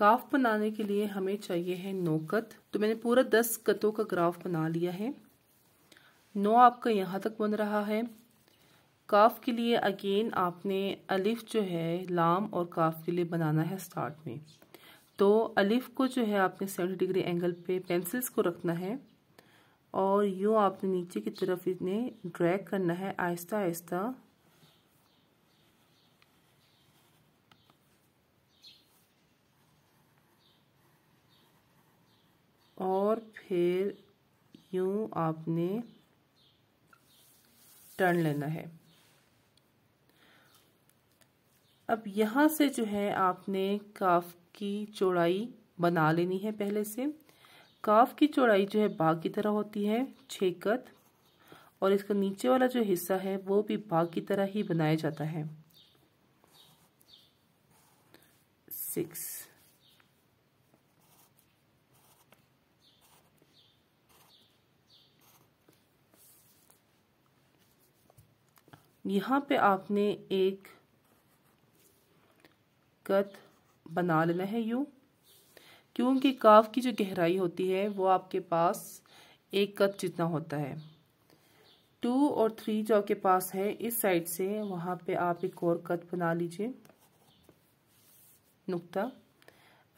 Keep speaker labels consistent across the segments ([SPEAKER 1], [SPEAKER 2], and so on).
[SPEAKER 1] Graph बनाने के लिए हमें चाहिए है नौ कत तो मैंने पूरा दस कतों का ग्राफ बना लिया है नौ आपका यहाँ तक बन रहा है काफ के लिए अगेन आपने अलिफ जो है लाम और काफ के लिए बनाना है स्टार्ट में तो अलिफ को जो है आपने सेवेंटी डिग्री एंगल पे पेंसिल्स को रखना है और यूँ आपने नीचे की तरफ इतने ड्रैग करना है आहिस्ता आहिस्ता फिर यूं आपने टर्न लेना है अब यहाँ से जो है आपने काफ की चौड़ाई बना लेनी है पहले से काफ की चौड़ाई जो है बाघ की तरह होती है छेकत और इसका नीचे वाला जो हिस्सा है वो भी बाघ की तरह ही बनाया जाता है सिक्स यहाँ पे आपने एक कत बना लेना है यू क्योंकि काफ की जो गहराई होती है वो आपके पास एक कत जितना होता है टू और थ्री जो आपके पास है इस साइड से वहाँ पे आप एक और कत बना लीजिए नुक्ता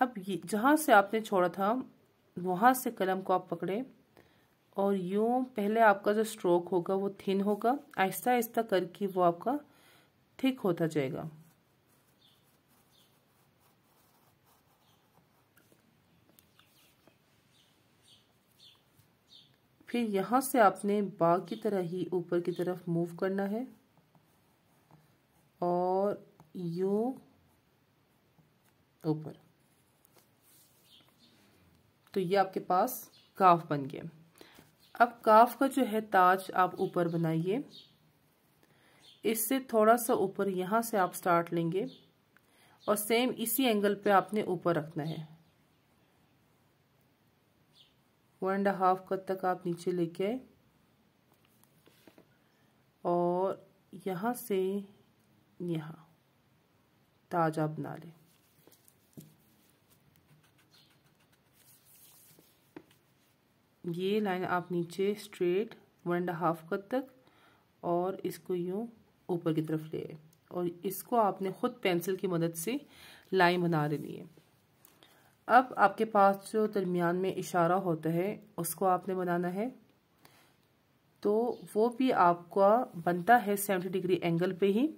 [SPEAKER 1] अब ये जहाँ से आपने छोड़ा था वहाँ से कलम को आप पकड़े और यूँ पहले आपका जो स्ट्रोक होगा वो थिन होगा आहिस्ता आहिस्ता करके वो आपका थिक होता जाएगा फिर यहाँ से आपने बाग की तरह ही ऊपर की तरफ मूव करना है और यू ऊपर तो ये आपके पास काफ बन गया अब काफ का जो है ताज आप ऊपर बनाइए इससे थोड़ा सा ऊपर यहाँ से आप स्टार्ट लेंगे और सेम इसी एंगल पे आपने ऊपर रखना है वन एंड हाफ कद तक आप नीचे लेके आए और यहाँ से यहाँ ताज आप बना लें ये लाइन आप नीचे स्ट्रेट वन एंड हाफ कद तक और इसको यूँ ऊपर की तरफ ले और इसको आपने ख़ुद पेंसिल की मदद से लाइन बना लेनी है अब आपके पास जो दरमियान में इशारा होता है उसको आपने बनाना है तो वो भी आपका बनता है सेवेंटी डिग्री एंगल पे ही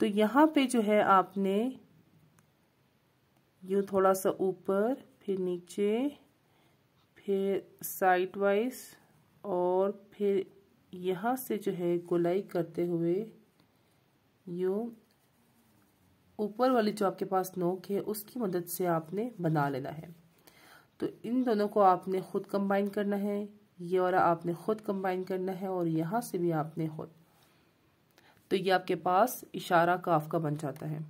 [SPEAKER 1] तो यहाँ पे जो है आपने यूँ थोड़ा सा ऊपर फिर नीचे फिर साइड वाइज और फिर यहाँ से जो है गोलाई करते हुए यूँ ऊपर वाली जो आपके पास नोक है उसकी मदद से आपने बना लेना है तो इन दोनों को आपने ख़ुद कंबाइन करना है ये और आपने ख़ुद कंबाइन करना है और यहाँ से भी आपने ख़ुद तो ये आपके पास इशारा काफ का बन जाता है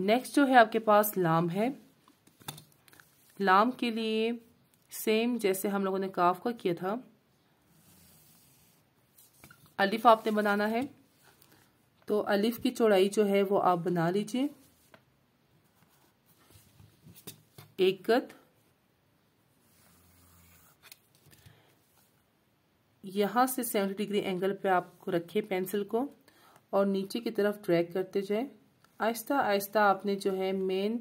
[SPEAKER 1] नेक्स्ट जो है आपके पास लाम है लाम के लिए सेम जैसे हम लोगों ने काफ का किया था अलिफ आपने बनाना है तो अलिफ की चौड़ाई जो है वो आप बना लीजिए एक कद यहां से सेवेंटी डिग्री एंगल पे आपको रखे पेंसिल को और नीचे की तरफ ड्रैग करते जाए आहिस्ता आहिस्ता आपने जो है मेन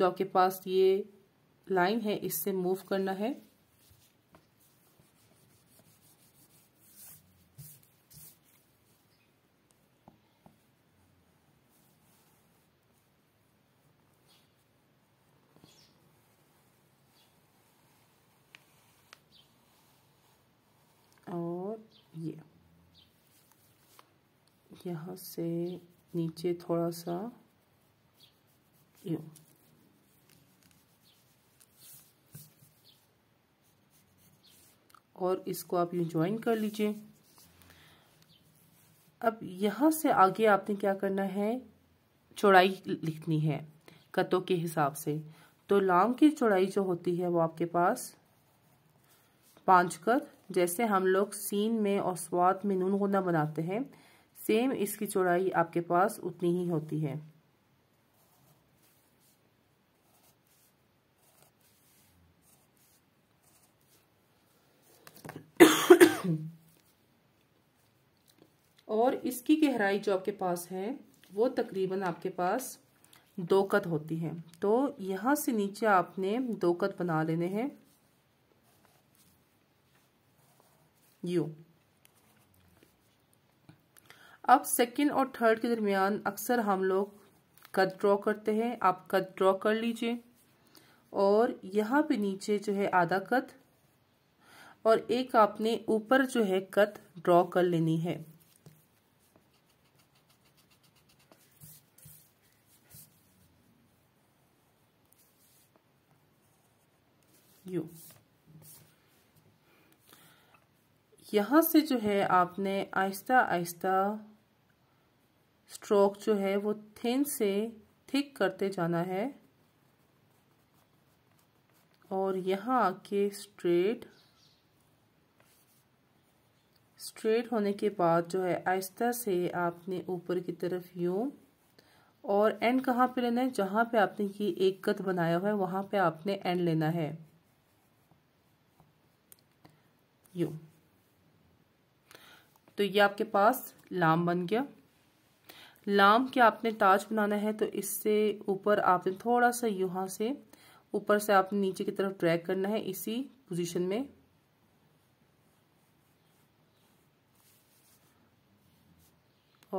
[SPEAKER 1] जॉ के पास ये लाइन है इससे मूव करना है और ये यहाँ से नीचे थोड़ा सा यू और इसको आप यूँ ज्वाइन कर लीजिए अब यहाँ से आगे आपने क्या करना है चौड़ाई लिखनी है कतों के हिसाब से तो लांग की चौड़ाई जो होती है वो आपके पास पाँच कत जैसे हम लोग सीन में और स्वाद में नून गुना बनाते हैं सेम इसकी चौड़ाई आपके पास उतनी ही होती है इसकी गहराई जो आपके पास है वो तकरीबन आपके पास दो कद होती है तो यहाँ से नीचे आपने दो कद बना लेने हैं यू अब सेकंड और थर्ड के दरमियान अक्सर हम लोग कद ड्रॉ करते हैं आप कद ड्रॉ कर लीजिए और यहाँ पे नीचे जो है आधा कद और एक आपने ऊपर जो है कद ड्रॉ कर लेनी है यू यहाँ से जो है आपने आहिस्ता आहिस्ता स्ट्रोक जो है वो थिन से थिक करते जाना है और यहाँ आके स्ट्रेट स्ट्रेट होने के बाद जो है आहिस्ता से आपने ऊपर की तरफ यूँ और एंड कहाँ पे लेना है जहाँ पे आपने ये एक कत बनाया हुआ है वहाँ पे आपने एंड लेना है यू तो ये आपके पास लाम बन गया लाम के आपने ताज बनाना है तो इससे ऊपर आपने थोड़ा सा यहाँ से ऊपर से आपने नीचे की तरफ ड्रैग करना है इसी पोजीशन में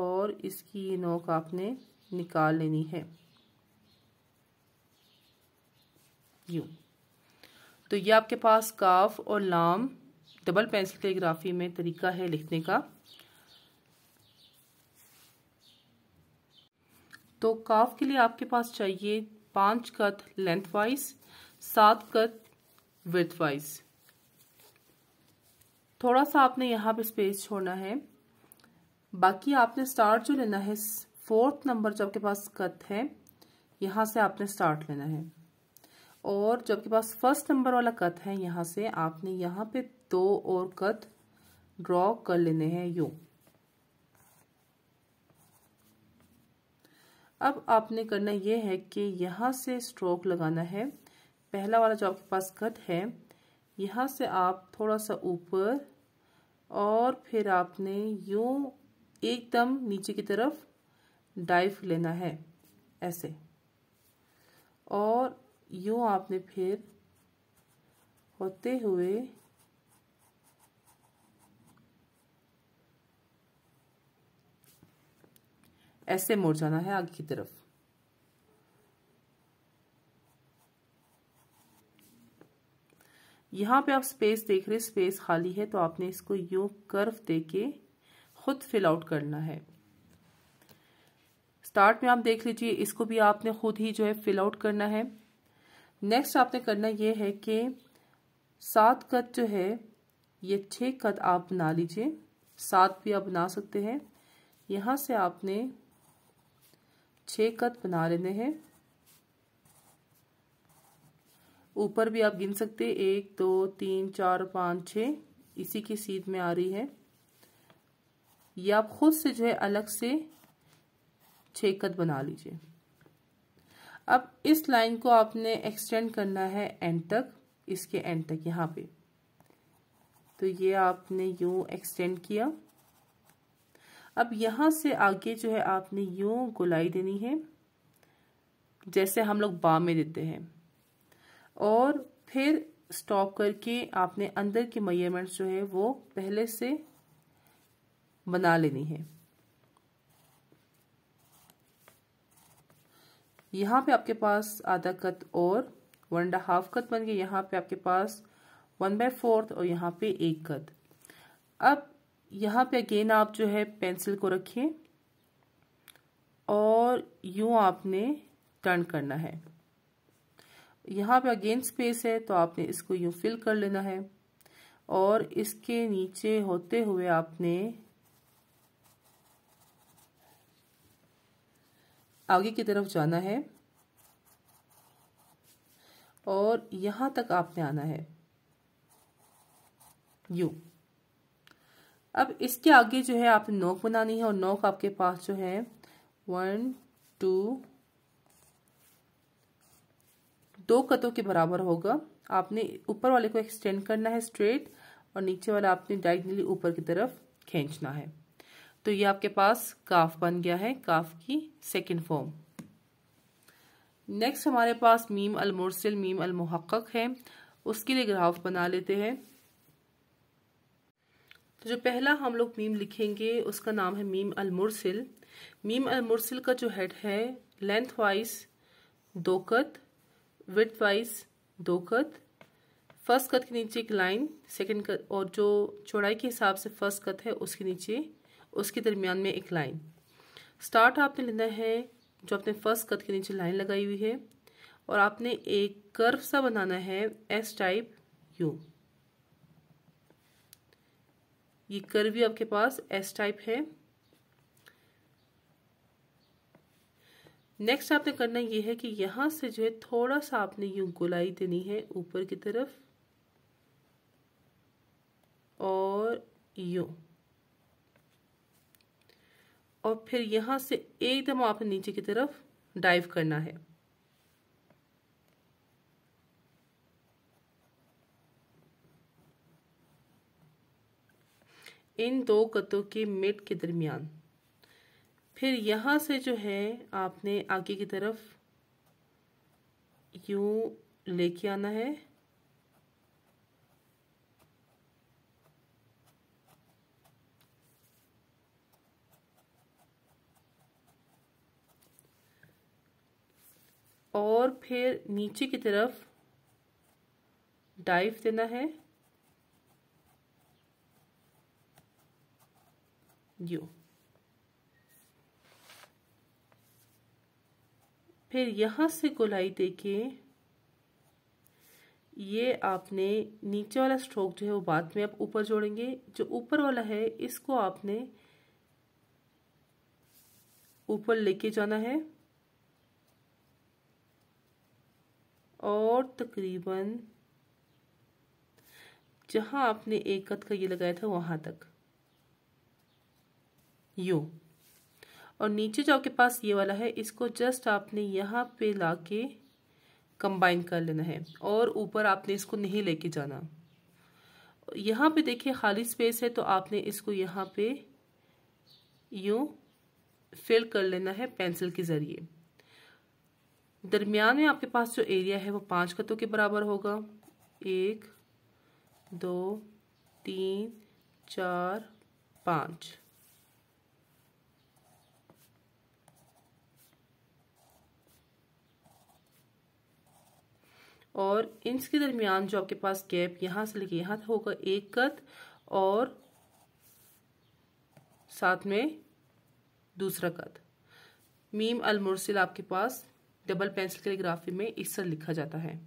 [SPEAKER 1] और इसकी ये नोक आपने निकाल लेनी है यू तो ये आपके पास काफ और लाम डबल पेंसिल टेलीग्राफी में तरीका है लिखने का तो काफ के लिए आपके पास चाहिए पांच कत लेंथ वाइज सात कत विथ वाइज थोड़ा सा आपने यहां पे स्पेस छोड़ना है बाकी आपने स्टार्ट जो लेना है फोर्थ नंबर जब के पास कत है यहां से आपने स्टार्ट लेना है और जो आपके पास फर्स्ट नंबर वाला कत है यहां से आपने यहां पे दो तो और कद ड्रॉ कर लेने हैं यू अब आपने करना यह है कि यहाँ से स्ट्रोक लगाना है पहला वाला जो आपके पास कट है यहाँ से आप थोड़ा सा ऊपर और फिर आपने यू एकदम नीचे की तरफ डाइव लेना है ऐसे और यू आपने फिर होते हुए ऐसे मोड़ जाना है आगे की तरफ यहां पे आप स्पेस देख रहे स्पेस खाली है तो आपने इसको यू कर्व देके खुद फिल आउट करना है स्टार्ट में आप देख लीजिए इसको भी आपने खुद ही जो है फिल आउट करना है नेक्स्ट आपने करना ये है कि सात कद जो है ये छह कद आप बना लीजिए सात भी आप बना सकते हैं यहां से आपने छह कत बना लेने हैं ऊपर भी आप गिन सकते हैं एक दो तीन चार पाँच छ इसी की सीध में आ रही है ये आप खुद से जो है अलग से छ कत बना लीजिए अब इस लाइन को आपने एक्सटेंड करना है एंड तक इसके एंड तक यहाँ पे तो ये आपने यू एक्सटेंड किया अब यहाँ से आगे जो है आपने यूं गुलाई देनी है जैसे हम लोग बा में देते हैं और फिर स्टॉप करके आपने अंदर के मयरमेंट्स जो है वो पहले से बना लेनी है यहाँ पे आपके पास आधा कत और वन एंड हाफ कत बन गया यहाँ पे आपके पास वन बाय फोर्थ और यहाँ पे एक कत अब यहाँ पे अगेन आप जो है पेंसिल को रखिए और यूं आपने टर्न करना है यहाँ पे अगेन स्पेस है तो आपने इसको यूं फिल कर लेना है और इसके नीचे होते हुए आपने आगे की तरफ जाना है और यहाँ तक आपने आना है यू अब इसके आगे जो है आपने नोक बनानी है और नोक आपके पास जो है वन टू दो कतों के बराबर होगा आपने ऊपर वाले को एक्सटेंड करना है स्ट्रेट और नीचे वाला आपने डायरेक्टली ऊपर की तरफ खींचना है तो ये आपके पास काफ बन गया है काफ की सेकंड फॉर्म नेक्स्ट हमारे पास मीम मुरसिल मीम अलमहक है उसके लिए ग्राफ बना लेते हैं तो जो पहला हम लोग मीम लिखेंगे उसका नाम है मीम अलमुरसिल मीम अलमुरसिल का जो हेड है लेंथ वाइज दो कत विथ वाइज दो कत फर्स्ट कत के नीचे एक लाइन सेकंड कत और जो चौड़ाई के हिसाब से फर्स्ट कत है उसके नीचे उसके दरमियान में एक लाइन स्टार्ट आपने लेना है जो आपने फर्स्ट कत के नीचे लाइन लगाई हुई है और आपने एक कर्व सा बनाना है एस टाइप यू ये कर्वी आपके पास एस टाइप है नेक्स्ट आपने करना ये है कि यहाँ से जो है थोड़ा सा आपने यू गोलाई देनी है ऊपर की तरफ और यू और फिर यहाँ से एकदम आपने नीचे की तरफ डाइव करना है इन दो कतों के मिड के दरमियान फिर यहाँ से जो है आपने आगे की तरफ यूँ लेके आना है और फिर नीचे की तरफ डाइव देना है यू फिर यहां से गोलाई देखिए ये आपने नीचे वाला स्ट्रोक जो है वो बाद में आप ऊपर जोड़ेंगे जो ऊपर वाला है इसको आपने ऊपर लेके जाना है और तकरीबन जहां आपने एक कद का ये लगाया था वहां तक यू और नीचे जो आपके पास ये वाला है इसको जस्ट आपने यहाँ पे ला के कंबाइन कर लेना है और ऊपर आपने इसको नहीं लेके जाना यहाँ पे देखिए खाली स्पेस है तो आपने इसको यहाँ पे यू फिल कर लेना है पेंसिल के ज़रिए दरमियान में आपके पास जो एरिया है वो पाँच कतों के बराबर होगा एक दो तीन चार पाँच और इंच के दरमियान जो आपके पास गैप यहाँ से लेके यहाँ तक होगा एक कद और साथ में दूसरा कद मीम अलमुरसिल आपके पास डबल पेंसिल कैलीग्राफी में इस तरह लिखा जाता है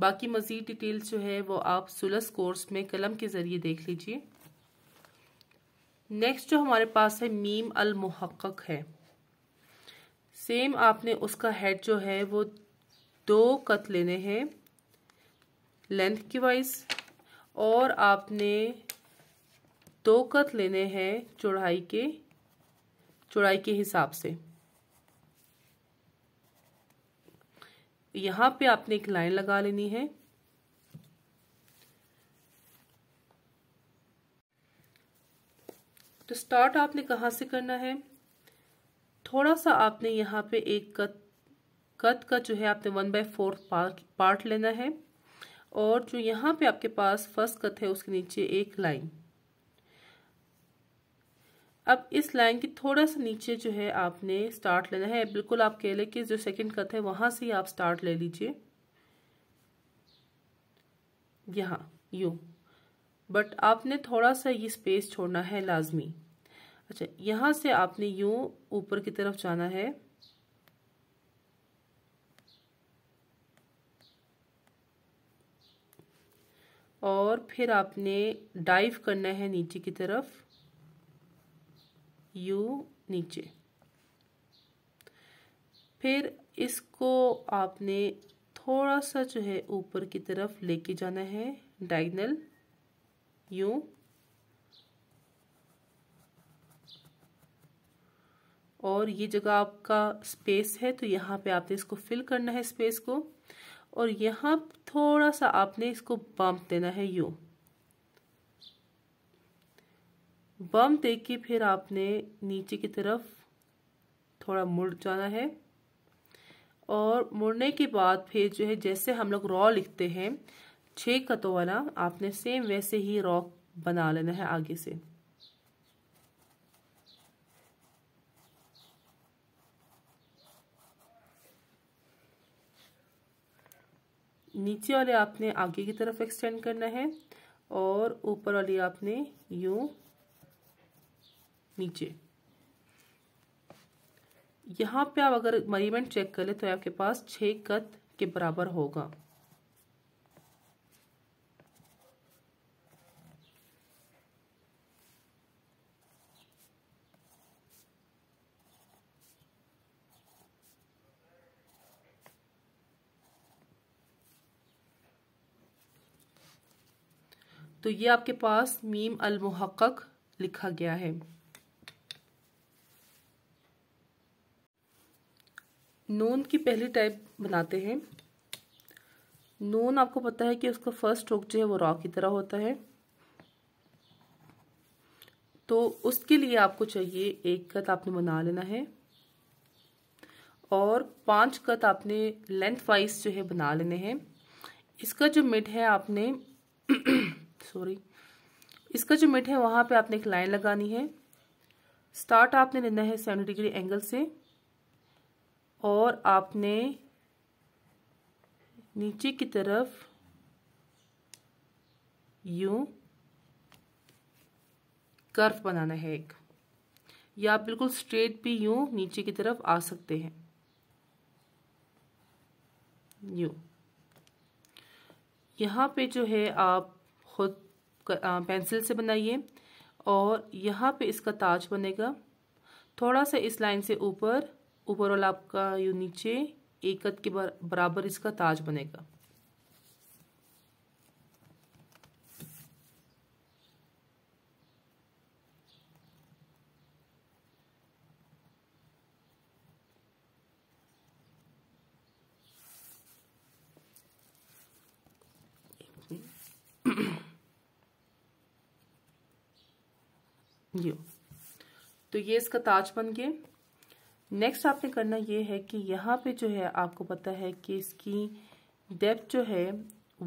[SPEAKER 1] बाकी मज़ीद डिटेल्स जो है वो आप सुलस कोर्स में कलम के ज़रिए देख लीजिए नेक्स्ट जो हमारे पास है मीम अलमुहक है सेम आपने उसका हेड जो है वो दो कत लेने हैं लेंथ की वाइज और आपने दो कत लेने हैं चौड़ाई के चौड़ाई के हिसाब से यहाँ पे आपने एक लाइन लगा लेनी है तो स्टार्ट आपने कहाँ से करना है थोड़ा सा आपने यहाँ पे एक कत कद का जो है आपने one by four part part लेना है और जो यहाँ पे आपके पास फर्स्ट कथ है उसके नीचे एक लाइन अब इस लाइन के थोड़ा सा नीचे जो है आपने स्टार्ट लेना है बिल्कुल आप कह लें कि जो सेकंड कथ है वहाँ से ही आप स्टार्ट ले लीजिए यहाँ यू बट आपने थोड़ा सा ये स्पेस छोड़ना है लाजमी अच्छा यहाँ से आपने यूँ ऊपर की तरफ जाना है और फिर आपने डाइव करना है नीचे की तरफ यू नीचे फिर इसको आपने थोड़ा सा जो है ऊपर की तरफ लेके जाना है डाइगनल यू और ये जगह आपका स्पेस है तो यहाँ पे आपने इसको फिल करना है स्पेस को और यहाँ थोड़ा सा आपने इसको बम्प देना है यू बम दे के फिर आपने नीचे की तरफ थोड़ा मुड़ जाना है और मुड़ने के बाद फिर जो है जैसे हम लोग रॉ लिखते हैं छः कतों वाला आपने सेम वैसे ही रॉ बना लेना है आगे से नीचे वाले आपने आगे की तरफ एक्सटेंड करना है और ऊपर वाली आपने यू नीचे यहाँ पे आप अगर मरीमेंट चेक कर ले तो आपके पास छः कद के बराबर होगा तो ये आपके पास मीम मुहक लिखा गया है नून की पहली टाइप बनाते हैं नून आपको पता है कि उसका फर्स्ट रोक जो है वो रॉ की तरह होता है तो उसके लिए आपको चाहिए एक कत आपने बना लेना है और पांच कत आपने लेंथ वाइज जो है बना लेने हैं इसका जो मिड है आपने सॉरी इसका जो मिड है वहाँ पे आपने एक लाइन लगानी है स्टार्ट आपने लेना है सेवेंटी डिग्री एंगल से और आपने नीचे की तरफ यू कर्व बनाना है एक या आप बिल्कुल स्ट्रेट भी यू नीचे की तरफ आ सकते हैं यू यहाँ पे जो है आप पेंसिल से बनाइए और यहाँ पे इसका ताज बनेगा थोड़ा सा इस लाइन से ऊपर ऊपर वाला आपका यू नीचे एक कद के बराबर इसका ताज बनेगा ये तो ये इसका ताज बन गया नेक्स्ट आपने करना ये है कि यहाँ पे जो है आपको पता है कि इसकी डेप्थ जो है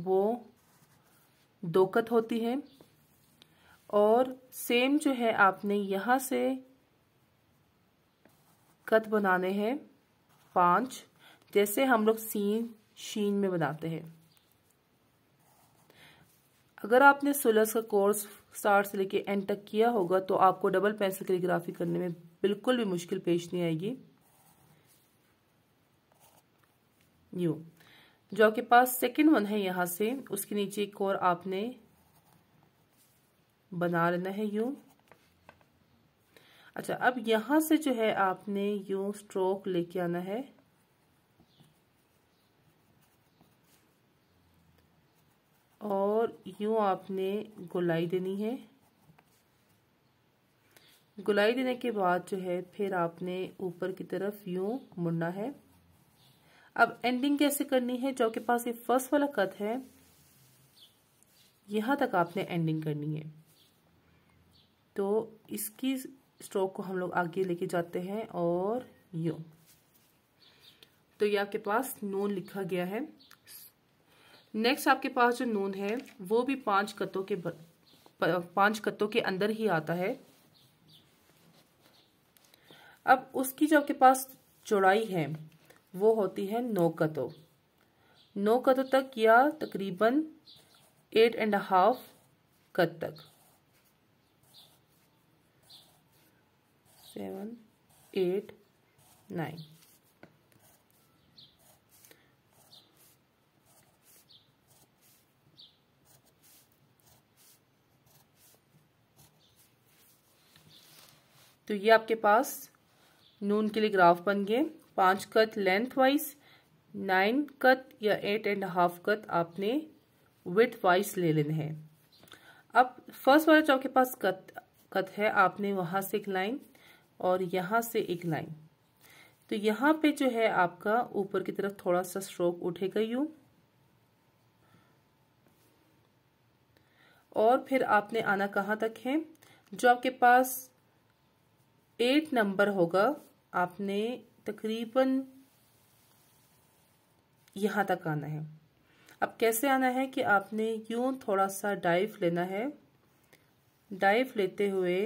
[SPEAKER 1] वो दोकत होती है और सेम जो है आपने यहाँ से कत बनाने हैं पांच जैसे हम लोग सीन शीन में बनाते हैं अगर आपने सुलस का कोर्स स्टार्ट से लेके एंड तक किया होगा तो आपको डबल पेंसिल कैलीग्राफी करने में बिल्कुल भी मुश्किल पेश नहीं आएगी यू जो आपके पास सेकंड वन है यहां से उसके नीचे एक और आपने बना लेना है यू अच्छा अब यहां से जो है आपने यू स्ट्रोक लेके आना है और यूं आपने गुलाई देनी है गुलाई देने के बाद जो है फिर आपने ऊपर की तरफ यूं मुड़ना है अब एंडिंग कैसे करनी है जो के पास ये फर्स्ट वाला कथ है यहाँ तक आपने एंडिंग करनी है तो इसकी स्ट्रोक को हम लोग आगे लेके जाते हैं और यूं तो ये आपके पास नून लिखा गया है नेक्स्ट आपके पास जो नून है वो भी पांच कत्तों के पांच कत्तों के अंदर ही आता है अब उसकी जो आपके पास चौड़ाई है वो होती है नौ कतों नौ कतों तक या तकरीबन एट एंड हाफ कत तक सेवन एट नाइन तो ये आपके पास नून के लिए ग्राफ बन गए पाँच कत लेंथ वाइज नाइन कत या एट एंड हाफ कत आपने विथ वाइज ले लेने हैं अब फर्स्ट वाला जो आपके पास कत कत है आपने वहाँ से एक लाइन और यहाँ से एक लाइन तो यहाँ पे जो है आपका ऊपर की तरफ थोड़ा सा स्ट्रोक उठेगा यू और फिर आपने आना कहाँ तक है जो आपके पास एट नंबर होगा आपने तकरीबन यहाँ तक आना है अब कैसे आना है कि आपने यूं थोड़ा सा डाइव लेना है डाइव लेते हुए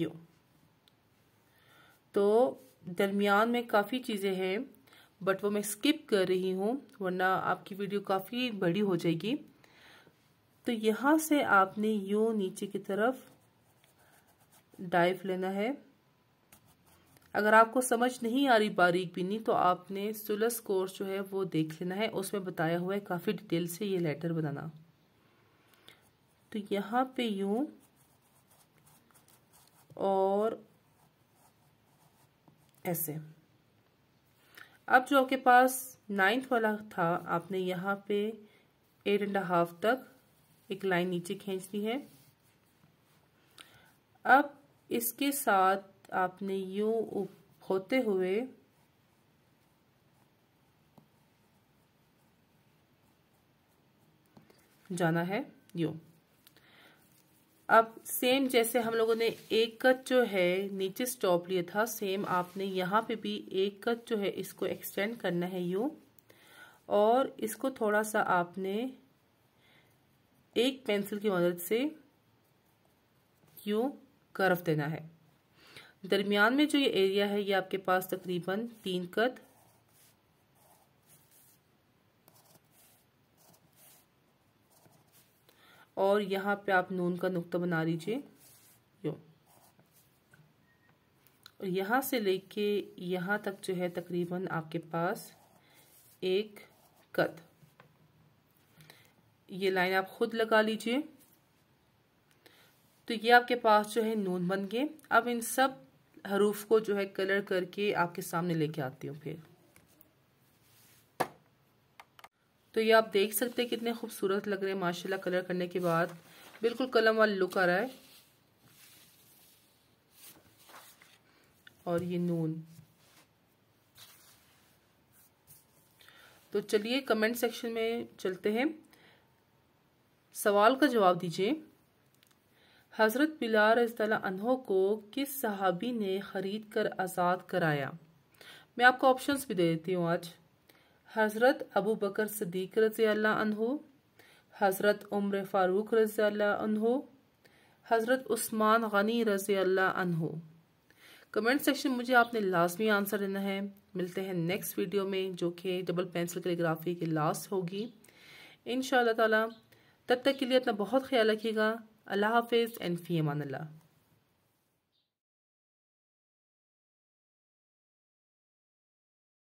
[SPEAKER 1] यू तो दरमियान में काफ़ी चीज़ें हैं बट वो मैं स्किप कर रही हूँ वरना आपकी वीडियो काफ़ी बड़ी हो जाएगी तो यहाँ से आपने यू नीचे की तरफ डाइव लेना है अगर आपको समझ नहीं आ रही बारीक बीनी तो आपने सुलस कोर्स जो है वो देख लेना है उसमें बताया हुआ है काफ़ी डिटेल से ये लेटर बनाना तो यहाँ पे यूं और ऐसे अब जो आपके पास नाइन्थ वाला था आपने यहाँ पे एट एंड हाफ तक एक लाइन नीचे खींचनी है अब इसके साथ आपने यू होते हुए जाना है यू अब सेम जैसे हम लोगों ने एक कट जो है नीचे स्टॉप लिया था सेम आपने यहाँ पे भी एक कट जो है इसको एक्सटेंड करना है यू और इसको थोड़ा सा आपने एक पेंसिल की मदद से यू कर्व देना है दरमियान में जो ये एरिया है ये आपके पास तकरीबन तीन कद और यहाँ पे आप नून का नुक्ता बना लीजिए यो और यहाँ से लेके यहाँ तक जो है तकरीबन आपके पास एक कद ये लाइन आप खुद लगा लीजिए तो ये आपके पास जो है नून बन गए अब इन सब हरूफ को जो है कलर करके आपके सामने लेके आती हूँ फिर तो ये आप देख सकते हैं कितने खूबसूरत लग रहे हैं माशाल्लाह कलर करने के बाद बिल्कुल कलम वाला लुक आ रहा है और ये नून तो चलिए कमेंट सेक्शन में चलते हैं सवाल का जवाब दीजिए हज़रत बिलार अनहो को किस सहाबी ने ख़रीद कर आज़ाद कराया मैं आपको ऑप्शंस भी दे देती हूँ आज हज़रत अबू बकर सदीक रज़ी अनहो हज़रत उम्र फ़ारूक रज़ी अनहो हज़रत उस्मान गनी रज़ी अनहो कमेंट सेक्शन मुझे आपने लाजमी आंसर देना है मिलते हैं नेक्स्ट वीडियो में जो कि डबल पेंसिल कैलीग्राफी की लास्ट होगी इन शब तक के लिए अपना बहुत ख्याल रखिएगा Allah Hafiz and Fiamanallah.